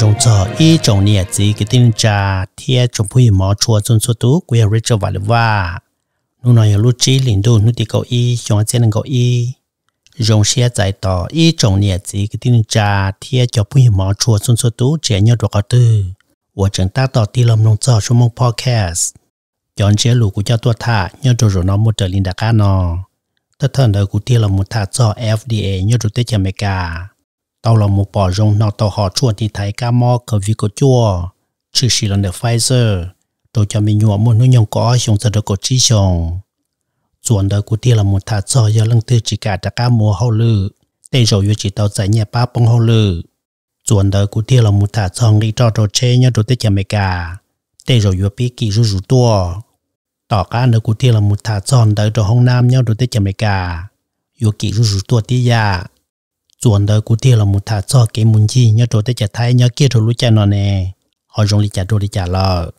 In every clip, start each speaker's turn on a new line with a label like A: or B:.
A: rong cho y trong nia chỉ cái tin cha thia trong phu mò chua chun số tú quê rich cho vài và nu nói lu chi linh đô nu ti cậu y trong chế năng cậu y rong xe giải tỏ y trong nia chỉ cái tin cha thia cho phu mò chua chun số tú trẻ nhau được có tư của chúng ta tỏ ti lâm rong cho số mong podcast chọn chế lu của cho tua thả nhau đồ rồi nó một trở linh đặc ca nó tất thần đời của tia là một thả cho FDA nhau đồ tết cho Mỹ cả tao là một bỏ rong nào tao họ chuột thì thấy cá mò cờ vi có chua chỉ xì lần Pfizer tôi cho mình nhua một nỗi nhung có xong sẽ được chi xong chuẩn đời của tia là một thà cho do lăng tư cả đã cá mùa hậu lư rồi yêu chỉ tao giải nhà ba bông hậu lư chuẩn đời của là một thà cho nghĩ cho đồ chê nhá đồ tết chả mày cả tây rồi yêu bị kỳ rú rú tua tỏ cá đời của tia là một thà cho đời đồ hông nam nhau đồ tết chả mày cả yêu kỳ rú rú tua tia chuẩn đời cụ thể là một thà cho cái muốn chi nhớ chỗ tới chả thái nhớ kia chỗ lũ cha nó nè họ dùng đi trả đồ đi trả lợ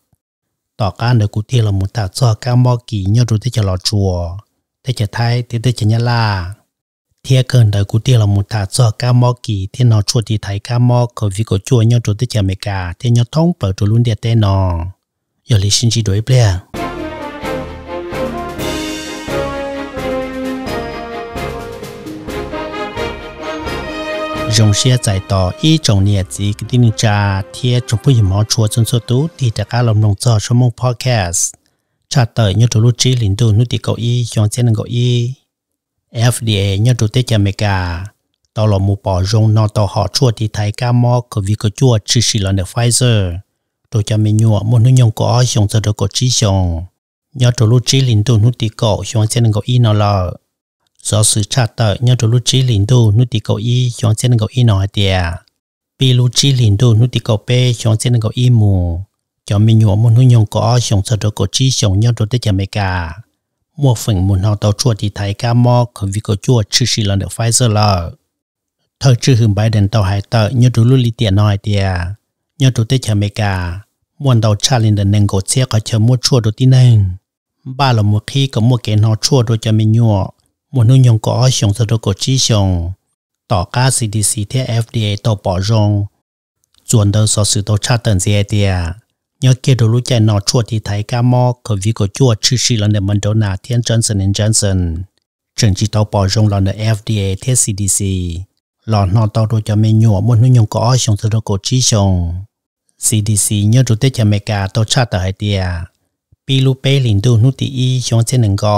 A: tỏ cá đời cụ thể là một thà cho cá mò kỳ nhớ chỗ tới chả lọ chùa tới chả thái thì tới chả nhá la thiệt cần đời cụ thể là một thà cho cá mò kỳ thì nó chùa thì thấy cá mò có vì có chùa nhớ chỗ tới chả mẹ cả thì nhớ thông bờ chỗ luôn địa tên nó giờ lý sinh chỉ đối bia. rong xia chạy tỏ ý trồng nhiệt gì cái tin trà thiê trong phụ hiểm họ chùa chân số tú thì đã cả lòng lòng cho số mong podcast cha tới nhớ trâu lút trí lĩnh đồ nút đi cậu ý chọn xe nâng cậu ý FDA nhớ trâu tết chạm mẹ cả tao lòng mù bỏ rong nó tao họ chùa thì thấy cả mò có vì có chùa chỉ xì lần được Pfizer tôi cho mẹ nhua muốn hướng nhông có ai xong giờ được có trí xong nhớ trâu lút trí lĩnh đồ nút thì cậu chọn xe nâng cậu ý nào là do sự trả tờ nhau cho lúc chi lĩnh đô nút tì cầu y chọn trên cầu y nói tìa bị lúc chi lĩnh đô nút tì cầu bê chọn trên cầu y mù cho mình nhỏ một nút nhông có sống sợ đồ cổ chi sống nhau đồ tới chả mê cả Mua phần muốn họ tàu chuột thì thấy ca mò khởi vì cổ chuột chứ xì lần được Pfizer lờ thời chư hưởng bài đền tàu hải tờ nhau đồ lúc lý tìa nói tìa nhau đồ tới chả mê cả muốn tàu trả lên đền nên cổ xe có chờ mua chuột đồ tí nền ba là một khi có một cái nó chuột đồ cho mình nhỏ một nội dung có xong sẽ được chỉ xong tỏ cả CDC thế FDA tỏ bỏ rong chuẩn đầu so sự tỏ cha tận gì tia nhớ kia đồ lúc chạy nó chuột thì thấy ca mò có vì có chuột chữ sĩ lần đầu Moderna thiên Johnson Johnson trường chỉ tỏ bỏ rong lần đầu FDA thế CDC lần nó tỏ đồ cho mình nhổ một nội dung có xong sẽ được chỉ xong CDC nhớ đồ tết cho mẹ cả tỏ cha tờ hai tia ปีลูเป้ลินดูนุติอีชงเจนึงกอ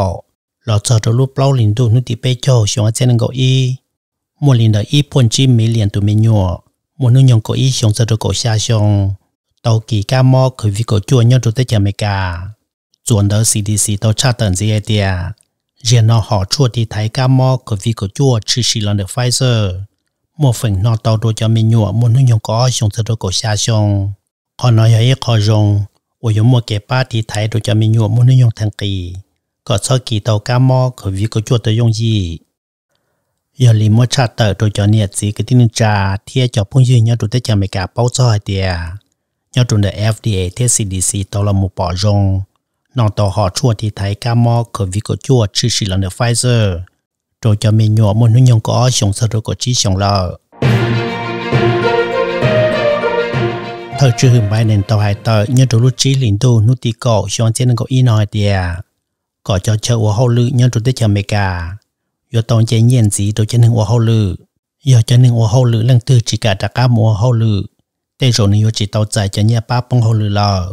A: lọ cho cho lúc bao linh tu nút đi bê cho xong anh sẽ có ý một linh đời ý phun chim mấy liền tụ mấy nhỏ một nút nhong có ý xong cho cho có xa xong tàu kỳ ca mò khởi vì có chua nhau tụi tới chả mấy cả chuẩn đỡ CDC tàu tra tận gì tia riêng nó họ chua thì thấy ca mò khởi vì có chua chỉ chỉ lần được Pfizer một phần nó tàu đồ cho mấy nhỏ một nút nhong có xong cho cho có xa xong họ nói ấy khó rong ôi một cái ba thì thấy đồ cho mấy nhỏ một nút nhong thằng kỳ có sao kỳ tàu cá mò có vì có chuột tới dùng gì giờ lì mua trà tờ rồi cho nhiệt gì cái tin trà thiê cho phong dư nhau tụi tới cho mấy cả bao soi tiề à? nhau tụi để FDA thế CDC tàu là một bỏ rong nòng tàu họ chua thì thấy cá mò có vì có chuột chứ chỉ là nước Pfizer rồi cho mình nhỏ một nhung có sống sơ rồi có chỉ sống lợ thời chưa hưởng bài nền tàu hải tờ như đồ lúc chỉ lĩnh đồ nút tì cổ xong trên có in hỏi tiề có cho chơi ở hậu lự nhân trụ tới chờ mẹ cả do tông chế nhiên gì trụ chế nâng ở hậu lự do chế nâng ở hậu lự lần tư chỉ cả đặc cá mua hậu lự tê rồi nên chỉ tàu giải cho nhà ba bông hậu lự lò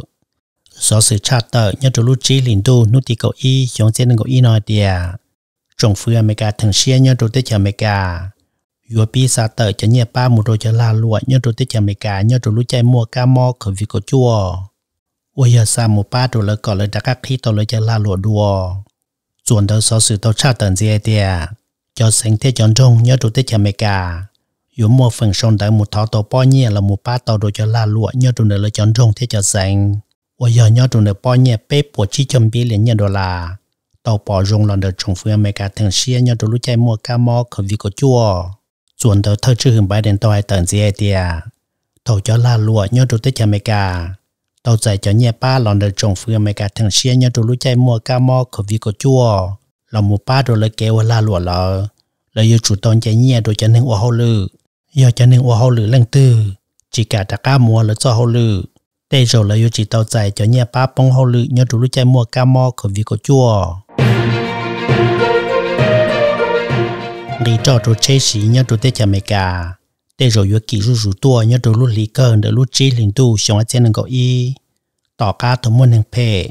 A: số sự cha tờ nhân trụ lúc chỉ liền tu nút thì cậu y chống chế nâng cậu y nói tiề trong phương mẹ cả thường xuyên nhân trụ tới chờ mẹ cả vừa bị sa tờ cho nhà ba một rồi cho la lụa nhân trụ tới chờ mẹ cả nhân trụ lúc chạy mua cá mò khởi vì cậu chua วยาสามูป้าดูเลยก่อนเลยจากขี้ตัวเลยจะลาหลวดัวส่วนเดอสอสือตัวชาติเตินเจียเตียจอเสงเตจอนจงยอดูเตจเมกาอยู่มัวฝั่งชนได้หมูทอตัวป้อเนี่ยละหมูป้าตัวดูจะลาหลวดยอดูเนเลยจอนจงเตจเสงวยายอดูเนป้อเนี่ยเป๊ปวดชี้จมปีเหรียญเนดอลาตัวปอรงหลอนเดอชงเฟืองเมกาถึงเชียยอดูรู้ใจมัวกามอขวิกจัวส่วนเดอเธอชื่อหึงใบเดนตัวไอเตินเจียเตียตัวจะลาหลวดยอดูเตจเมกา tàu giải cho nhà ba lòng đời trồng phương mấy cả thằng xe nhà đồ lũ chạy mua ca mò khổ vi có chua lòng mua ba đồ lấy kéo la lụa lờ, lời yêu chủ tông chạy nhà đồ cho nên ô hậu lử yêu cho nên ô hậu lử lần tư chỉ cả đã ca mua là cho hậu lử đây rồi là yêu chỉ tàu giải cho nhà ba bông hậu lử nhà đồ lũ chạy mua ca mò khổ vi có chua lý cho đồ chế sĩ nhà đồ tết cho mấy cả để rồi vừa kỹ rú rú tua nhớ đồ lúc lý cơ để lúc chế linh tu xong ở trên ngọc y tỏ cá thủ môn hàng phê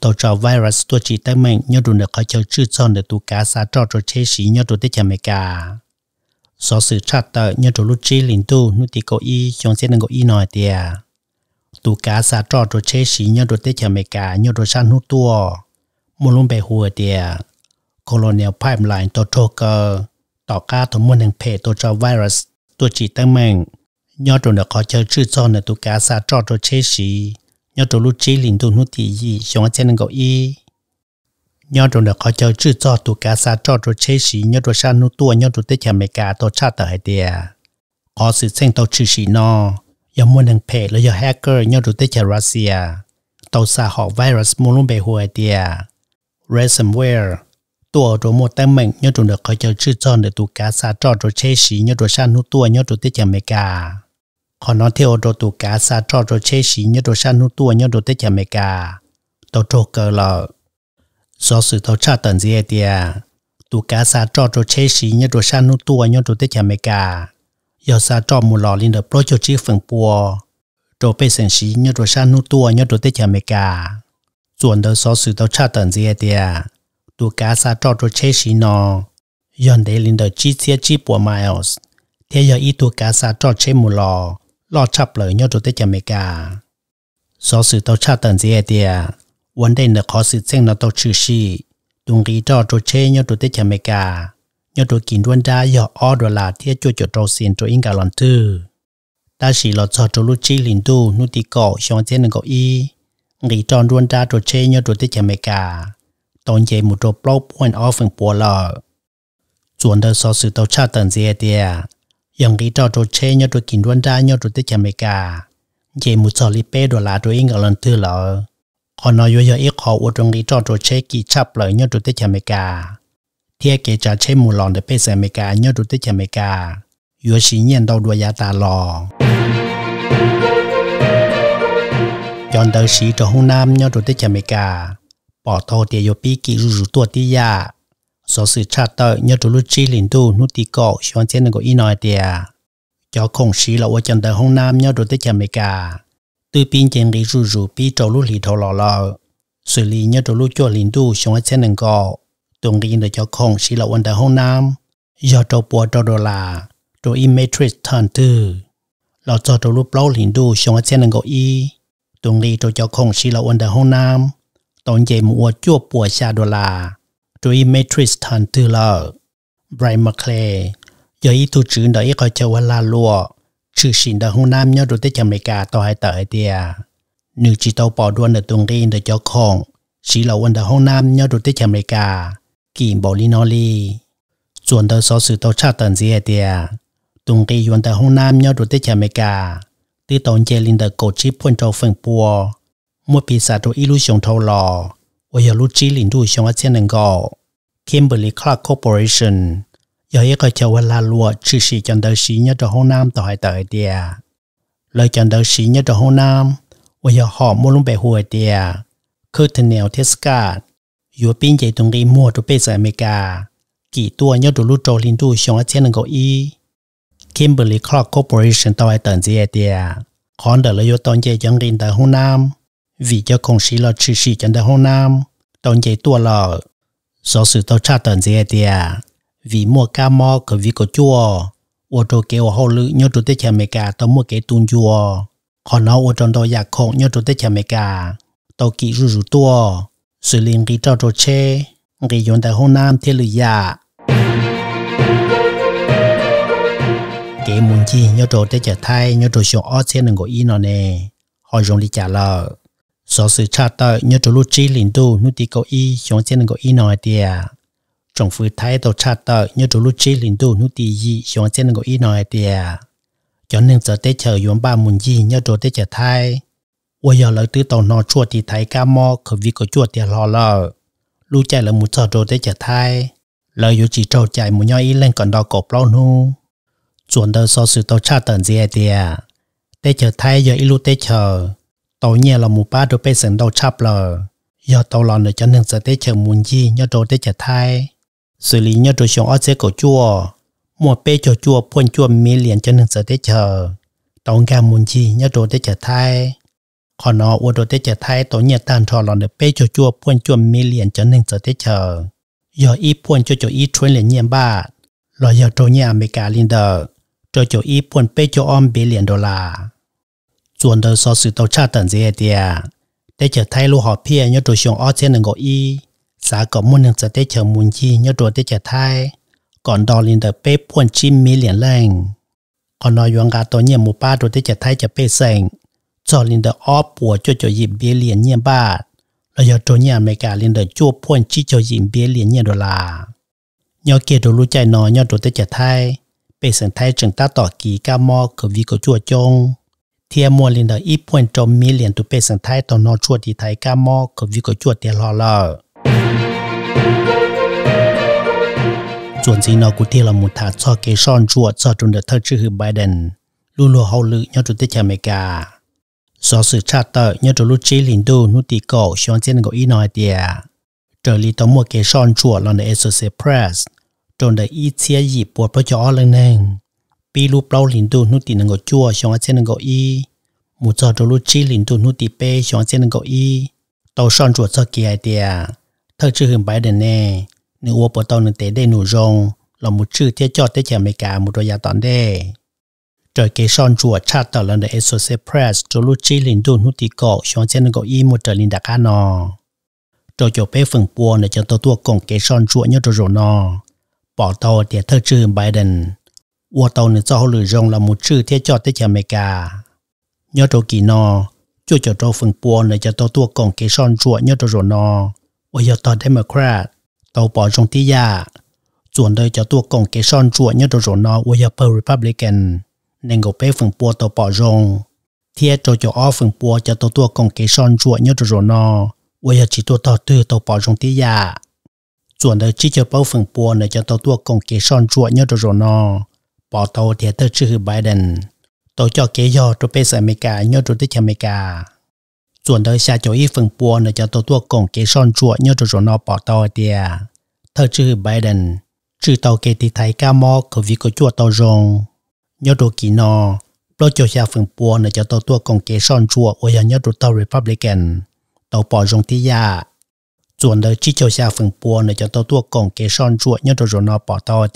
A: tổ trò virus tua chỉ tay mình nhớ đồ được khỏi chơi chữ son để tu cá xa trò trò chế sĩ nhớ đồ tết chả mẹ cả Số sự chặt tờ nhớ đồ lúc chế linh tu nút tí cầu y xong trên ngọc y nói tiề tu cá xa trò trò chế sĩ nhớ đồ tết chả mẹ cả nhớ đồ san hút tua một lúc bè hùa tiề colonial pipeline tổ trô cơ tỏ cá thủ môn hàng phê tổ virus ตัวจีตั้งแมงยอดตัวเด็กขอเจอชื่อจอนในตัวกาซาจอดตัวเชสียอดตัวลูกจีลินตัวนุตียีชงเจนังกอียอดตัวเด็กขอเจอชื่อจอดตัวกาซาจอดตัวเชสียอดตัวชานุตัวยอดตัวเตชอเมริกาตัวชาติต่อไอเดียขอสืบเส้นตัวชื่อสีนอยอมมวนังเพจและยอแฮกเกอร์ยอดตัวเตชรัสเซียตัวซาหอกไวรัสมูลุมเบหัวไอเดีย ransomware ตัวตัวหมดแต่เหม่งยอดตัวเด็กเขาจะชื่อจอนเด็กตัวกาซาจอดตัวเชสียอดตัวชานุตัวยอดตัวเตจอเมกาขอนอเทโอตัวตัวกาซาจอดตัวเชสียอดตัวชานุตัวยอดตัวเตจอเมกาตัวโตเกลอสอสื่อตัวชาตันเจียเตียตัวกาซาจอดตัวเชสียอดตัวชานุตัวยอดตัวเตจอเมกายอดซาจอดมูลอลินเดอโปรโจจีฝั่งปัวตัวเป็นเสียงสียอดตัวชานุตัวยอดตัวเตจอเมกาส่วนเดอสอสื่อตัวชาตันเจียเตีย tu cá sa cho cho chế sĩ nó yon để linh đời chi chia chi bùa miles thế giờ ít tu cá sa cho chế mù lò lo chập lời nhau cho tới chả mẹ cả do sự tao cha tận gì tiề vấn đề là khó sự xem nó tao chữ sĩ tung ghi cho cho chế nhau cho tới chả mẹ cả nhau cho kín đuôn ra giờ ở đó là thế cho cho trâu xin cho in cả lần tư ta chỉ lo cho cho lúc chi linh tu nút đi cọ xong thế nên có y nghĩ tròn đuôn ra cho chế nhau cho tới chả mẹ cả tồn dễ một trò blow point off bùa lờ chuẩn đời so cha tận dễ tiề yang cái trò trò chê nhau trò kinh đoan ra nhau trò tiết chả mày cả dễ một trò li bê đồ là thứ lờ họ nói yo yo ít họ uất trong cái trò trò chê kỳ chắp lời nhau trò tiết chả mày cả thiệt kể trả chê để bê sẻ mày nhau trò tiết chả mày cả yo xí nhiên đâu đua giá ta lò yon đời sĩ trò hung nam nhau trò tiết chả bỏ thô tiền yếu bi kỳ rù rù tua ti ya so sự cha tờ nhớ trụ lúc chi lìn tu nút ti cổ xoan chén nâng có y nói tiền cho không xí là ô chân tờ hông nam nhớ trụ tới chà mê cả tư pin chén đi rù rù bi trâu lúc lì thô lò lò xử lý nhớ trụ lúc cho lìn tu xoan chén nâng có tuần đi được cho không xí là ô tờ hông nam do trâu bùa trâu đô là trâu y matrix thần tư là cho trâu lúc lâu lìn tu xoan chén nâng có y tuần đi trâu cho không xí là ô tờ hông nam tổng chế mua chua bùa xa đô la. Rồi Matrix thần tư lờ. Brian McClay, giờ ý tu chữ đợi ý coi châu la lùa. Chữ xin đợi hông nam nhớ rồi tới chẳng mấy cả tòa hai tờ hai tìa. Nữ chỉ tàu bỏ đuôn đợi tuần riêng đợi cho khổng. Chỉ là quân đợi hông nam nhớ rồi tới chẳng mấy cả. Kìm bỏ lý nó lý. Chuẩn đợi số sự tàu tra tần gì hai tìa. Tuần riêng đợi hông nam nhớ rồi tới chẳng mấy cả. Tư tổng chế linh đợi cổ chí phun trâu phần bùa mua bị sa đồ illusion thâu lò ở giờ lúc chỉ lĩnh đủ xong ở trên nền gò Kimberly Clark Corporation giờ ấy có cho là lụa chỉ sĩ chọn đời sĩ nhất ở Hồ Nam tại tại địa lời chọn đời sĩ nhất ở Hồ Nam ở giờ họ mua luôn bè hồi địa cứ thế nào thế cả dù bên chạy tung đi mua đồ bê sa America kỳ tua nhất ở lúc trâu lĩnh đủ xong ở trên nền gò y Kimberly Clark Corporation tại tại địa คอนเดอร์เลยตอนเจยังรินแต่ห้องน้ำ vì cho công sĩ lo chỉ sĩ chân đại hồ nam đồng chế tua lợ do sự tàu cha tận dễ tiề vì mua cá mò cái vì có chua ô tô ô hồ lự nhớ tụi tết chèm gà tao mua cái tuôn chua họ nói ô tròn đó giặc khổng nhớ tụi tết chèm gà tao kỹ rù rù tua sự liên kỳ trao trò chê người dùng đại hồ nam thiên lự giả cái muốn chi nhớ tụi tết chèm thay nhớ tụi xuống ớt xe nâng gọi in nó nè họ dùng đi trả lời sau sự cha tờ nhớ trú lúc chi lĩnh tu nút tí cầu y xuống trên cầu y nói tìa trong phụ thái tàu cha tờ nhớ trú lúc chi lĩnh tu nút tí y xuống trên cầu y nói tìa cho nên giờ tế chờ yuan ba mùn gì nhớ trú tế chờ thai ôi giờ lợi tư tàu chua tí thái ca mò khởi vì có chua tìa lò lờ lúc chạy là một giờ trú tế chờ thai lợi yếu chỉ trâu chạy một nhoi y lên còn đo cổ plon hu chuẩn đời so sự tàu cha tờ gì tìa tế chờ thai giờ y lúc tế chờ tàu nhẹ là một ba đồ bên sừng đầu chắp lờ giờ tàu lòn để cho nên giờ tết chờ muốn gì nhớ đồ tết chờ thai xử lý nhớ đồ xuống ớt dưới cổ chùa mua bê cho chùa phun chùa mi liền cho nên giờ tết chờ tàu gà muốn gì nhớ đồ tết chờ thai còn nó uống đồ tết chờ thai tàu nhẹ tàn thọ lòn để bê cho chùa phun chùa mi liền cho nên giờ tết chờ giờ ít phun cho chỗ ít chuyên liền nhiệm ba rồi giờ tàu nhẹ America lên đờ cho chỗ ít phun bê cho om bê liền đô la chuẩn đầu so sự tàu cha tận gì thì để chờ thay lu họ phe nhớ đồ xuống ở trên ngõ y xã có muốn nhận để chờ muốn chi nhớ đồ để chờ thay còn đo lên được bê chim chín liền lần còn nói rằng cả tổ nhận một ba đồ để chờ thay chờ bê sành cho lên được ở bùa cho cho dịp bế liền nhận ba rồi giờ tổ nhận mấy cả lên được chua bốn chi cho dịp bế liền nhận đô la nhớ kia đồ lu chạy nó nhớ đồ để chờ thay bê sành thay chẳng ta tỏ kỳ ca mò cử vì có chua chong thiên mua lên đó ít point cho mi liền tụ bê sang thái tàu nó chua thì thái ca mò có vì có chua tiền lo lờ chuẩn gì nó cũng thiên là một thả cho cái son chua cho trong đợt thơ chữ hư Biden luôn luôn hậu lự nhau chủ tịch America do sự tra tờ nhau chủ lúc chế liền đô nút tì cổ xóa trên gọi ý nói tìa trở lý tàu mua cái son chua là nơi SOC Press trong đợt ít chia dịp buộc bao cho lên nền pi lu bao lin tu nu ti nang go chua xiong a chen nang go i mu cho cho lu chi lin tu nu ti pe xiong a chen nang go i tàu son chuột cho kia tia thật chữ hưởng bài đền nè nữ ô bộ tàu nữ tế đây nụ rong là một chữ thiết cho tế chè mấy cả một đôi giá toàn đề trời kế son chuột cha tàu lần đời SOC Press cho lu chi lin tu nu ti cổ xiong a chen nang go i một trời lin đặc ca nò cho chỗ bé phần buồn để cho tôi tua cổng kế son chuột nhớ cho rồi nò bỏ tàu tia thật chữ hưởng bài đền 我到你做好了用了木吃天叫的姐妹噶，要到几呢？就叫到分波呢，就到多讲给上桌，要到什呢？我要到 Democrat，到保中的呀，做呢就多讲给上桌，要到什呢？我要报 Republican，能够被分波到保中，天就叫二分波就到多讲给上桌，要到什呢？我要只多到对到保中的呀，做呢只叫报分波呢，就到多讲给上桌，要到什呢？bỏ tàu thì tới Biden tổ cho kế do cho bên Mỹ cả đời xa cho ý phần buồn để cho tổ tua cùng kế son chuột nhớ cho nó bỏ tàu thì à. tới Biden chữ tàu kế thì ca mò của việc của chuột tàu rồng nhớ cho kỳ nó phần buồn để cho tổ cho tàu tua cùng kế son chuột nhớ cho nó bỏ tàu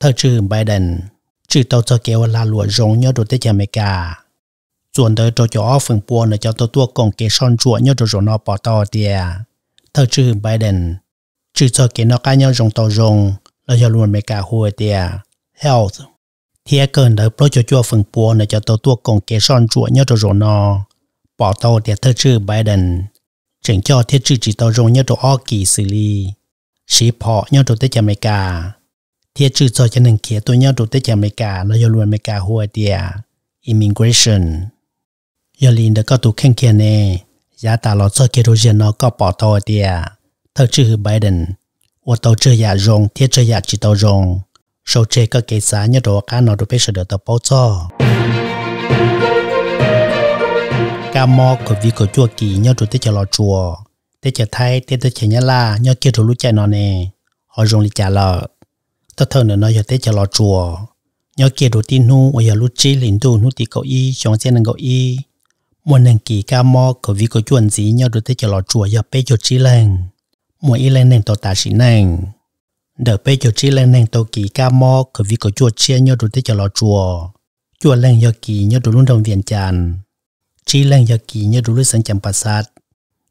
A: thơ trừ Biden trừ tàu cho kéo là lụa rong nhớ đồ tế chè mê cả chuẩn tới cho cho phần buồn là cho tàu tua còn kế son chuột nhớ đồ rong nó bỏ to tìa thơ trừ Biden trừ cho kế nó cá nhau rong tàu rong là cho luôn mê cả hồi tìa health thiệt cần tới pro cho cho phần buồn là cho tàu tua còn kế son chuột nhớ đồ rong nó bỏ tàu tìa thơ trừ Biden chỉnh cho thiết trừ chỉ tàu rong nhớ đồ ó kỳ xử lý sĩ phọ nhớ đồ tế chè mê cả ที่ชื่อจอยจะหนึ่งเขียตัวเนี้ยดูได้จากอเมริกาแล้วยอรวยอเมริกาหัวเดีย immigration ยอลินเด็กก็ถูกแข่งเคียนเนยาตาหลอดจอยเกโรเจนก็ปอตอเดียเธอชื่อไบเดนว่าตัวเจอยาจงเที่เจอยาจิตจงโซเจก็เกษาเนี่ยตัวการนอดูเป็นเสด็จตัวป้อจอกามอกับวิกจัวกีเนี่ยดูได้จากหลอดจัวได้จากไทยได้จากเชนยาลาเนี่ยเกี่ยวกับรู้ใจนอนเนหอจงลิจาหลอด ta thơ nữa nói giờ tới chờ lò chùa nhớ kia đồ tin nu ở giờ lúc chế lính đồ nu thì cậu y chọn xe nâng cậu y muốn nâng kỳ ca mò cậu vì cậu chuẩn gì nhớ đồ tới chờ lò chùa giờ bé cho chi lên, muốn y lên nàng tàu tà sĩ nàng đỡ bé cho chi lên nàng tàu kỳ ca mò cậu vì cậu chùa chia nhớ đồ tới chờ lò chùa chùa lên giờ kỳ nhớ đồ luôn đồng viện tràn chi lên giờ kỳ nhớ đồ lúc sẵn chẳng bà sát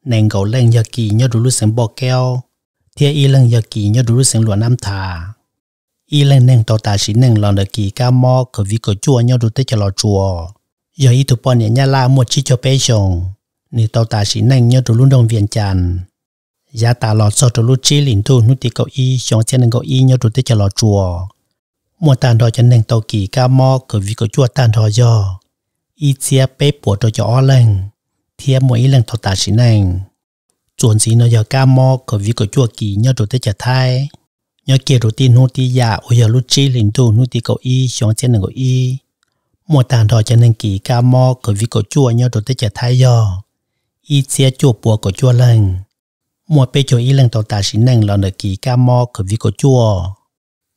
A: nâng cậu lên giờ kỳ nhớ đồ lúc sẵn bò keo thiên y làng giờ kỳ nhớ đồ lúc sẵn lụa nam thà ý lên nâng tàu ta xí nâng lòng được kỳ ca mò khởi vì có chua nhau đủ tới cho lò chùa. Giờ ý tụ bọn nhẹ nhà la một chi cho bê chồng, nữ tàu ta xí nâng nhau đủ luôn đồng viên chàn. Giá ta lò sọ đủ lúc chi lĩnh thu nụ tì cậu y chồng chân nâng cậu y nhau đủ tới cho lò chùa. Mùa tàn đòi chân nâng tàu kỳ ca mò khởi vì có chua tàn đòi do. Ý chia bê bùa đồ cho ó lên, thiê mùa ý lên tàu ta xí nâng. Chuẩn xí nó giờ ca mò khởi vì có chua kỳ nhau đủ tới cho thai nhớ kia đầu tin nút đi ya ôi giờ lúc chi linh tu nút đi cậu y xong chân ngồi y mua tàn thọ cho nên kỳ ca mò cậu vì cậu chua nhớ đầu tới chả thay do y xe chua bùa cậu chua lần mua bê chỗ y lần tàu tà xin năng là nợ kỳ ca mò cậu vì cậu chua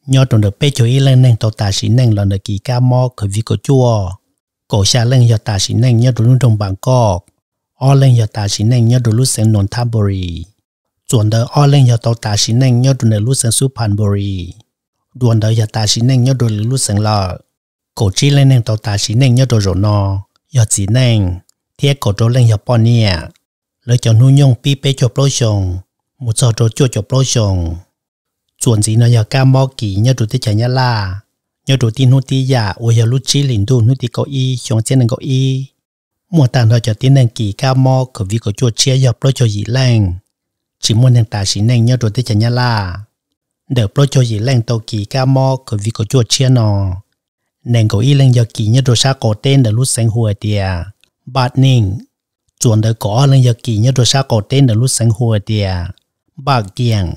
A: nhớ đầu được bê chỗ y lần năng tàu tà xin năng là nợ kỳ ca mò cậu vì cậu chua cậu xa lần giờ tà xin năng nhớ đầu lúc đồng bằng cọc o lần giờ tà xin năng nhớ đầu lúc sáng nón tháp bồi chuẩn đời ở lên giờ ta xin nên nhớ đồn lưu sang su panbury đồn đời giờ ta xin nên nhớ đồn lưu sang lọ cổ chi lên nên tàu ta xin nên nhớ đồn rồi nó giờ chỉ nên thế cổ trâu lên giờ bọn nè lời cho nuôi nhung pi pe cho pro sông một giờ trâu chua cho pro sông chuẩn gì nó giờ ca mò kỳ nhớ đồn tới chả nhá la nhớ đồn tin hút ti giả ôi giờ lúc chi liền đồn hút ti có y chọn trên nên có y mua tàn rồi cho tin nên kỳ ca mò cửa vi cổ chua chia giờ pro cho gì lành chỉ muốn nàng ta chỉ nàng nhớ rồi tới chả nhau là đỡ pro cho gì lên tàu kỳ ca mò cứ vì có chua chia nò nàng có ý lên giờ kỳ nhau rồi sa cổ tên đỡ lúc sáng hùa tìa bát ninh chuẩn đỡ có lên giờ kỳ nhau rồi sa cổ tên đỡ lúc sáng hùa tìa bạc kiềng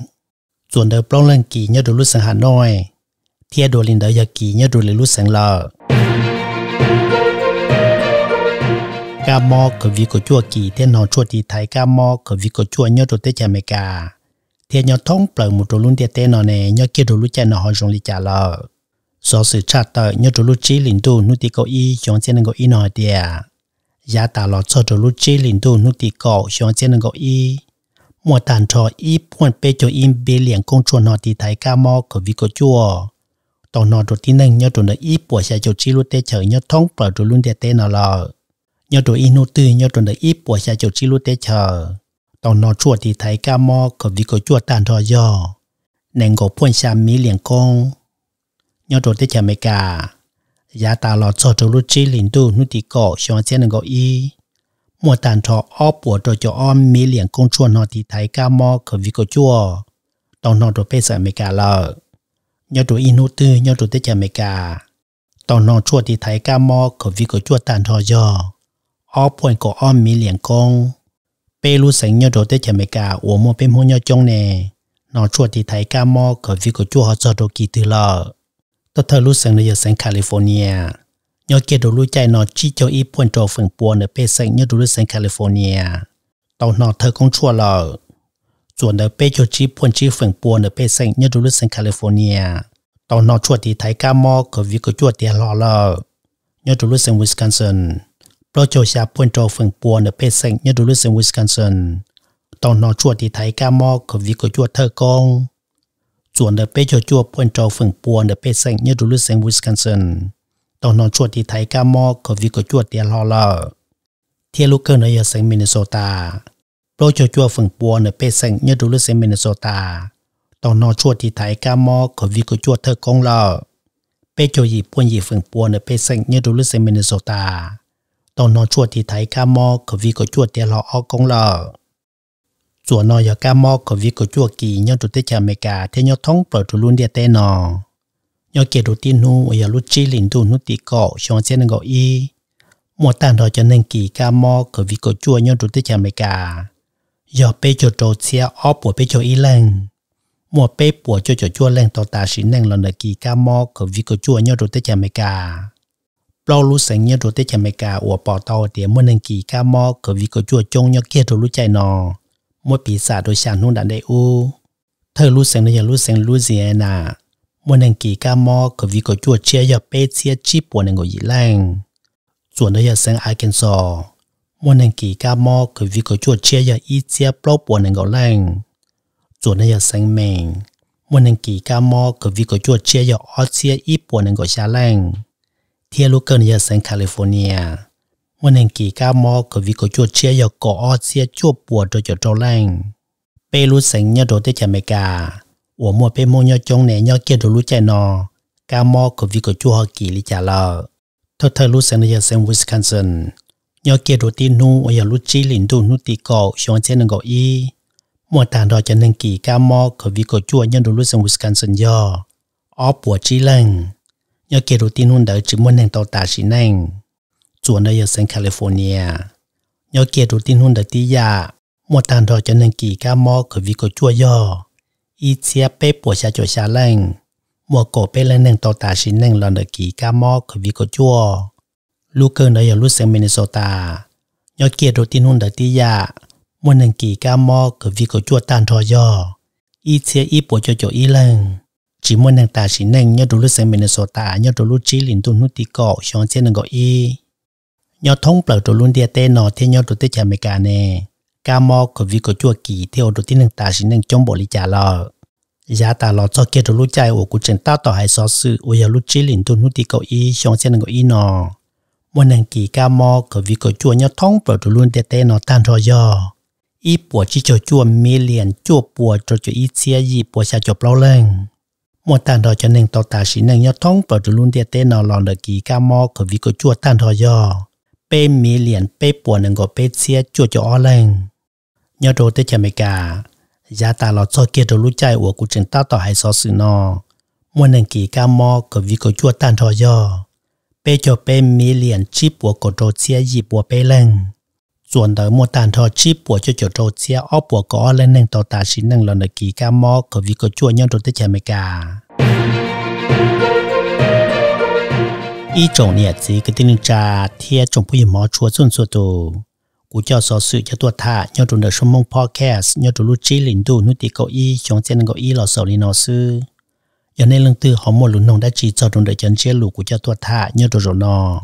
A: chuẩn đỡ pro lên kỳ nhớ rồi lúc sáng hà nội thiệt đồ lên đỡ giờ kỳ nhớ rồi lúc sáng lợ ca mò có vì có chua kỳ thế nó chua thì thái ca mò có vì có chua nhớ đồ tết chả mẹ cả thế nhớ thông bờ một rồi luôn tết tết nè nhớ kia rồi lúc cha nó hỏi dùng lý trả lời số sự trả tờ nhớ rồi lúc chỉ linh tu nút thì có y chúng sẽ năng có y nói tiề giá tà lọt cho rồi lúc chỉ linh tu nút thì có chúng sẽ năng có y mua tàn trò y buồn bê cho im bê liền công chua nó thì thái ca mò có vì có chua tổng nó rồi tí năng nhớ rồi nó y buồn sẽ cho chỉ lúc tết chờ nhớ thông bờ rồi luôn tết tết nó lời nhớ tụi inu tư nhớ tụi đời ít bỏ xa chỗ chi lút tế chờ tòng nó chua thì thấy ca mò có vì có chua tàn thò dò nên có phun xa mỹ liền công, nhớ tụi tế chờ mẹ cả giá ta lọ cho tụi lút chi liền tu nút tí cổ xong xe nèn gỗ y mua tàn thò ó bỏ tụi cho ó mỹ liền công chua nó thì thấy ca mò có vì có chua tòng nó tụi bê sợ mẹ cả lợ nhớ tụi inu tư nhớ tụi tế chờ mẹ cả tòng nó chua thì thấy ca mò có vì có chua tàn thò dò ó point có ó mi liền đồ tết chả mấy cả uống hôn nhau chung nè nó chuột thì thấy ca mò có vì có chua họ cho đồ kỳ từ lờ tôi thơ California nhau kia đồ lu chạy nó chỉ cho ít point trò phần buồn ở bê sánh nhau đồ lu sánh California tàu nó thơ con chua lờ chuẩn ở bê cho chỉ point chỉ phần buồn ở bê sánh đồ lu sánh California tàu nó chuột thì thấy ca mò có vì có chua tiền lò lờ nhau đồ lu sánh Wisconsin lo cho xa buôn trò phần bùa nở bê sạch như đủ lưu Wisconsin. Tổng nó chua thì thấy ca mò có vì có chua thơ công. chuẩn nở bê cho chua buôn trò phần bùa nở bê sạch như đủ lưu sinh Wisconsin. Tổng nó chua thì thấy ca mò có vì có chua tiền lo lờ. Thiên lúc cơ nơi ở sinh Minnesota. Lo cho chua phần bùa nở bê sạch như đủ lưu sinh Minnesota. Tổng nó chua thì thấy ca mò có vì có chua thơ công lờ. Bê cho gì buôn gì phần bùa nở bê sạch như đủ lưu sinh Minnesota tao nói chuột thì thấy cá mò có vì có chuột thì họ ở công lờ chùa nó giờ cá mò có vì có chuột kỳ nhau tụi tết chả mẹ cả thế nhau thông bờ tụi luôn địa tên nó nhau kia đầu tiên nu giờ lúc chi lìn tu nu tì cọ xong sẽ nên gọi y một tàn đó cho nên kỳ cá mò có vì có chuột nhau tụi tết chả mẹ cả giờ bây giờ trâu xe ở bùa bây giờ y lên mua bê bùa cho cho chua lên tàu tà xí nên là nơi kỳ cá mò có vì có chua nhau tụi tết chả lâu lúc sáng nhớ rồi tới chả mẹ cả ủa bỏ tàu để mỗi lần kỳ ca mò cờ vì cờ chua trông nhớ kia rồi lúc chạy nò mỗi bị xả đôi sàn hôn đạn đầy u thơ lúc sáng nhớ lúc sáng lúc gì ấy nà mỗi lần kỳ ca mò cờ vì cờ chua chia giờ bê chia chi buồn này ngồi dị lang chuẩn đây giờ sáng ai kiến sò mỗi lần kỳ ca mò cờ vì cờ chua chia giờ ít chia bố buồn này ngồi lang chuẩn đây giờ sáng mình mỗi lần kỳ ca mò cờ vì cờ chua chia giờ ít chia ít buồn này ngồi xa lang ที่ลูกเกินยาเซนแคลิฟอร์เนียวันหนึ่งกี่ก้ามอกับวิกจวดเชียยกออเชียจวบปวดโดยจดโจแรงเปรูเซงยอดโดเตจเมกาหัวมัวเปโมยอจงเนยอเกียดรู้ใจนอก้ามอกับวิกจวฮอกีลิจาลาทเธอรู้เซนยาเซนวิสคอนซินยอเกียดตีนูอยารู้จีลินดูนุติกอชงเจนงกอีมัวตานดอจะหนึ่งกี่ก้ามอกับวิกจวยันดูรู้เซนวิสคอนซินยอออปวดจีแรง nhờ kể đầu tiên hôn đời chỉ muốn hàng tàu tà chỉ nành chuẩn đời ở sang California nhờ kể đầu tiên hôn đời tí ya dạ, một tàn đòi cho nên kỳ ca mò khởi vì có chua yo y chia bê bùa xa chỗ xa lành mùa cổ bê lên hàng tàu tà chỉ nành lần đời kỳ ca mò khởi vì có chua lúc cơn đời ở lúc sang Minnesota nhờ kể đầu tiên hôn đời tí ya một hàng kỳ ca mò khởi vì có chua tàn đòi yo y chia y bùa cho chỗ y lành chỉ muốn nàng ta chỉ nên nhớ đôi lúc sang Minnesota nhớ đôi lúc chỉ liền tuôn nút tí cọ xong sẽ nâng gọi y nhớ thông bờ đôi luôn địa tên nó thế nhớ đôi tết chả mấy cả nè ca mò của vị của chùa kỳ theo đôi tí nàng ta chỉ nên trong bộ lý trả lờ giá ta lọ cho kia đôi lúc chạy ổ của trên tao tỏ hay xó sự ổ giờ lúc chỉ liền tuôn nút tí cọ y xong sẽ nâng gọi y nọ muốn nàng kỳ ca mò có vị có chùa nhớ thông bờ đôi luôn địa tên nó tan rồi giờ ít chỉ cho chùa mi liền chùa bùa cho chùa ít xe gì bùa xa chùa bao lên một tàn đó cho nên tàu tà sĩ nên nhớ thông và rồi luôn địa tên nào lòn được kỳ ca mò của vị có chua tàn đó do bê mì liền bê bùa nên có bê xe chua cho o lên nhớ đồ tới chả mẹ cả giá tà lọt cho kia đồ lúc chạy của cụ trình ta tỏ hay so sự nó mua nên kỳ ca mò của vị có chua tàn đó do bê cho bê mì liền chip của cổ đồ xe dịp bùa bê lên chuẩn tới một tàn thọ chi bùa cho chỗ trâu xe ó bùa có lên nâng tàu tà xí nâng lần kỳ ca mò có vì có chua nhau trâu tới chè cả ý trồng nhiệt gì cái tin trà thia trồng bùi mò chua xuân xuân tù cú so sự cho tuột thả nhau trồng được sông podcast nhau trồng lúc chi lĩnh nút tí cậu y chống chân lò sầu lì nó sư giờ nên lần tư họ một lũ nông đã chỉ cho trồng chân chia lũ cú cho thả nhau trồng nó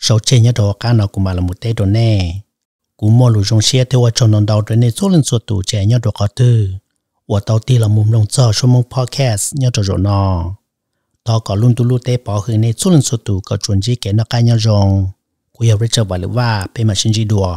A: sầu chê nhau trồng cá nào cũng mà là một tê trồng nè cú mò lù rong xe theo cho non đầu trên này số lần số tụ trẻ nhau đồ có tư và tao ti là mồm rong cho số mong podcast nhau cho rồi nọ tao có luôn tu lu tế bỏ hướng này số lần số tụ có chuẩn gì kẻ nó cái nhau rong cú hiểu Richard chờ và lựa và bên mà xin gì đùa